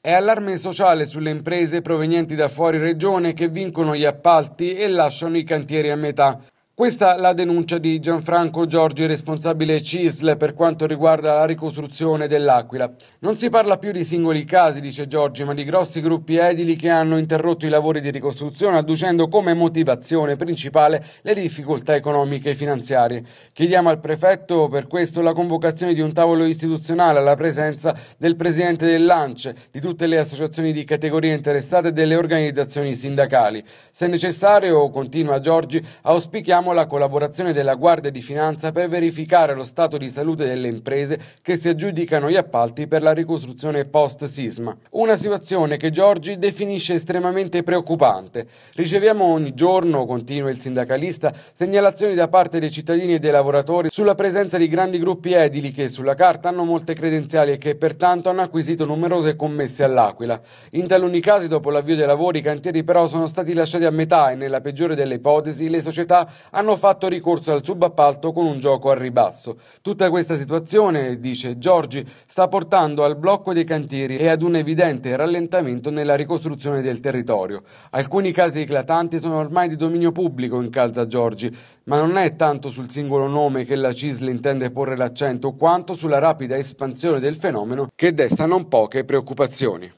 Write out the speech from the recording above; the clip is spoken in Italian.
È allarme sociale sulle imprese provenienti da fuori regione che vincono gli appalti e lasciano i cantieri a metà. Questa la denuncia di Gianfranco Giorgi, responsabile CISL per quanto riguarda la ricostruzione dell'Aquila. Non si parla più di singoli casi, dice Giorgi, ma di grossi gruppi edili che hanno interrotto i lavori di ricostruzione adducendo come motivazione principale le difficoltà economiche e finanziarie. Chiediamo al prefetto per questo la convocazione di un tavolo istituzionale alla presenza del presidente dell'ANCE, di tutte le associazioni di categorie interessate e delle organizzazioni sindacali. Se necessario, continua Giorgi, auspichiamo chiediamo la collaborazione della Guardia di Finanza per verificare lo stato di salute delle imprese che si aggiudicano gli appalti per la ricostruzione post-sisma. Una situazione che Giorgi definisce estremamente preoccupante. Riceviamo ogni giorno, continua il sindacalista, segnalazioni da parte dei cittadini e dei lavoratori sulla presenza di grandi gruppi edili che sulla carta hanno molte credenziali e che pertanto hanno acquisito numerose commesse all'Aquila. In taluni casi, dopo l'avvio dei lavori, i cantieri però sono stati lasciati a metà e nella peggiore delle ipotesi le società hanno fatto ricorso al subappalto con un gioco al ribasso. Tutta questa situazione, dice Giorgi, sta portando al blocco dei cantieri e ad un evidente rallentamento nella ricostruzione del territorio. Alcuni casi eclatanti sono ormai di dominio pubblico in Calza Giorgi, ma non è tanto sul singolo nome che la CISL intende porre l'accento quanto sulla rapida espansione del fenomeno che desta non poche preoccupazioni.